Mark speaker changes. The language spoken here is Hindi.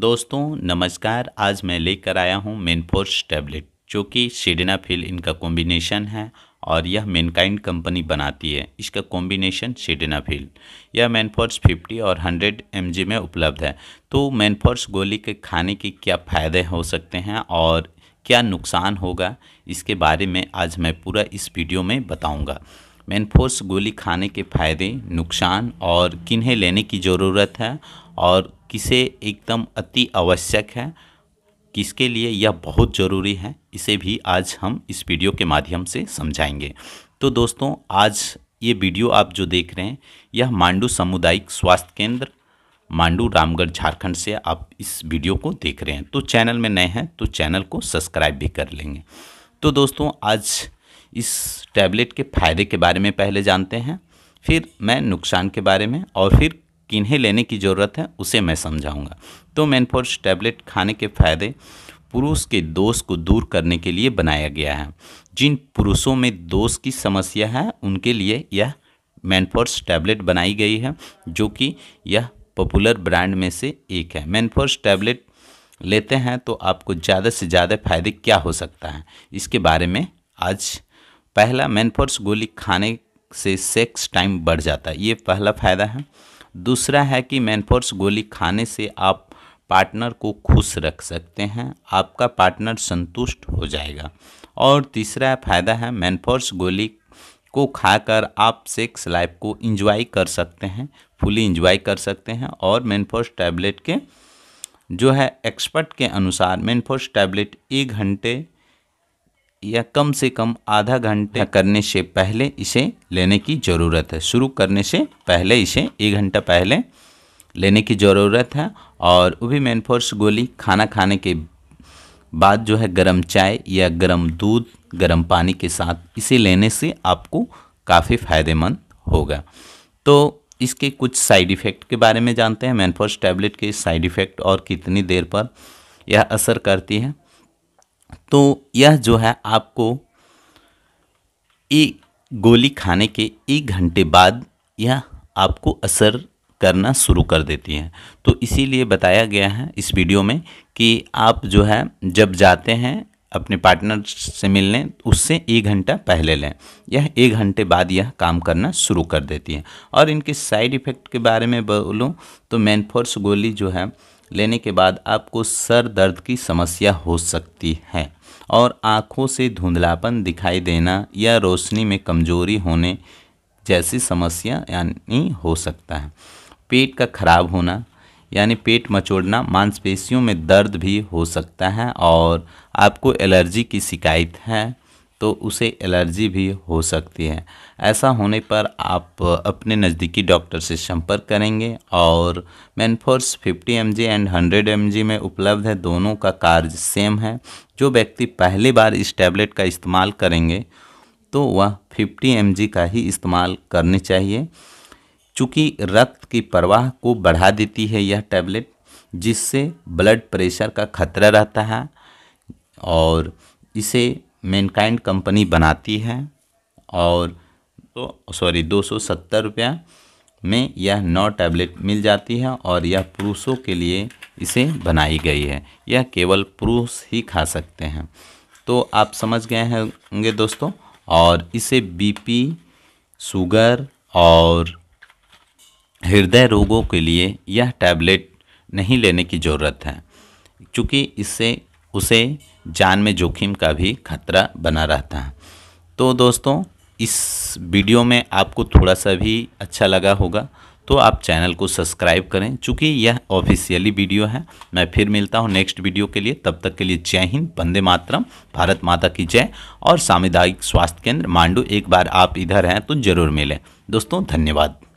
Speaker 1: दोस्तों नमस्कार आज मैं लेकर आया हूँ मेनफोर्स टैबलेट जो कि सीडेनाफिल इनका कॉम्बिनेशन है और यह मेनकाइंड कंपनी बनाती है इसका कॉम्बिनेशन सीडेनाफिल यह मैनफोर्स 50 और 100 एम में उपलब्ध है तो मेनफोर्स गोली के खाने के क्या फ़ायदे हो सकते हैं और क्या नुकसान होगा इसके बारे में आज मैं पूरा इस वीडियो में बताऊँगा मैनफोर्स गोली खाने के फ़ायदे नुकसान और किन्हें लेने की ज़रूरत है और किसे एकदम अति आवश्यक है किसके लिए यह बहुत ज़रूरी है इसे भी आज हम इस वीडियो के माध्यम से समझाएंगे तो दोस्तों आज ये वीडियो आप जो देख रहे हैं यह मांडू सामुदायिक स्वास्थ्य केंद्र मांडू रामगढ़ झारखंड से आप इस वीडियो को देख रहे हैं तो चैनल में नए हैं तो चैनल को सब्सक्राइब भी कर लेंगे तो दोस्तों आज इस टैबलेट के फ़ायदे के बारे में पहले जानते हैं फिर मैं नुकसान के बारे में और फिर किन्हें लेने की ज़रूरत है उसे मैं समझाऊंगा तो मैनफोर्स टैबलेट खाने के फ़ायदे पुरुष के दोष को दूर करने के लिए बनाया गया है जिन पुरुषों में दोष की समस्या है उनके लिए यह मैनफोर्स टैबलेट बनाई गई है जो कि यह पॉपुलर ब्रांड में से एक है मैनफोर्स टैबलेट लेते हैं तो आपको ज़्यादा से ज़्यादा फायदे क्या हो सकता है इसके बारे में आज पहला मैनफोर्स गोली खाने से सेक्स टाइम बढ़ जाता है ये पहला फ़ायदा है दूसरा है कि मैनफोर्स गोली खाने से आप पार्टनर को खुश रख सकते हैं आपका पार्टनर संतुष्ट हो जाएगा और तीसरा फायदा है मैनफोर्स गोली को खाकर आप सेक्स लाइफ को इंजॉय कर सकते हैं फुली इंजॉय कर सकते हैं और मैनफोर्स टैबलेट के जो है एक्सपर्ट के अनुसार मैनफोर्स टैबलेट एक घंटे या कम से कम आधा घंटे करने से पहले इसे लेने की ज़रूरत है शुरू करने से पहले इसे एक घंटा पहले लेने की ज़रूरत है और वो भी मैनफोर्स गोली खाना खाने के बाद जो है गर्म चाय या गर्म दूध गर्म पानी के साथ इसे लेने से आपको काफ़ी फ़ायदेमंद होगा तो इसके कुछ साइड इफ़ेक्ट के बारे में जानते हैं मैनफोर्स टैबलेट के साइड इफ़ेक्ट और कितनी देर पर यह असर करती है तो यह जो है आपको एक गोली खाने के एक घंटे बाद यह आपको असर करना शुरू कर देती हैं तो इसीलिए बताया गया है इस वीडियो में कि आप जो है जब जाते हैं अपने पार्टनर से मिलने उससे एक घंटा पहले लें यह एक घंटे बाद यह काम करना शुरू कर देती है और इनके साइड इफ़ेक्ट के बारे में बोलूँ तो मैनफोर्स गोली जो है लेने के बाद आपको सर दर्द की समस्या हो सकती है और आँखों से धुंधलापन दिखाई देना या रोशनी में कमजोरी होने जैसी समस्या यानी हो सकता है पेट का खराब होना यानी पेट मचोड़ना मांसपेशियों में दर्द भी हो सकता है और आपको एलर्जी की शिकायत है तो उसे एलर्जी भी हो सकती है ऐसा होने पर आप अपने नज़दीकी डॉक्टर से संपर्क करेंगे और मैनफोर्स 50 एम एंड 100 एम में उपलब्ध है दोनों का कार्य सेम है जो व्यक्ति पहली बार इस टैबलेट का इस्तेमाल करेंगे तो वह 50 एम का ही इस्तेमाल करनी चाहिए चूँकि रक्त की प्रवाह को बढ़ा देती है यह टैबलेट जिससे ब्लड प्रेशर का खतरा रहता है और इसे मेनकाइंड कंपनी बनाती है और तो सॉरी दो सौ सत्तर रुपया में यह नौ टैबलेट मिल जाती है और यह पुरुषों के लिए इसे बनाई गई है यह केवल पुरुष ही खा सकते हैं तो आप समझ गए होंगे दोस्तों और इसे बीपी शुगर और हृदय रोगों के लिए यह टैबलेट नहीं लेने की ज़रूरत है क्योंकि इससे उसे जान में जोखिम का भी खतरा बना रहता है तो दोस्तों इस वीडियो में आपको थोड़ा सा भी अच्छा लगा होगा तो आप चैनल को सब्सक्राइब करें चूँकि यह ऑफिशियली वीडियो है मैं फिर मिलता हूँ नेक्स्ट वीडियो के लिए तब तक के लिए जय हिंद वंदे मातरम भारत माता की जय और सामुदायिक स्वास्थ्य केंद्र मांडू एक बार आप इधर हैं तो ज़रूर मिलें दोस्तों धन्यवाद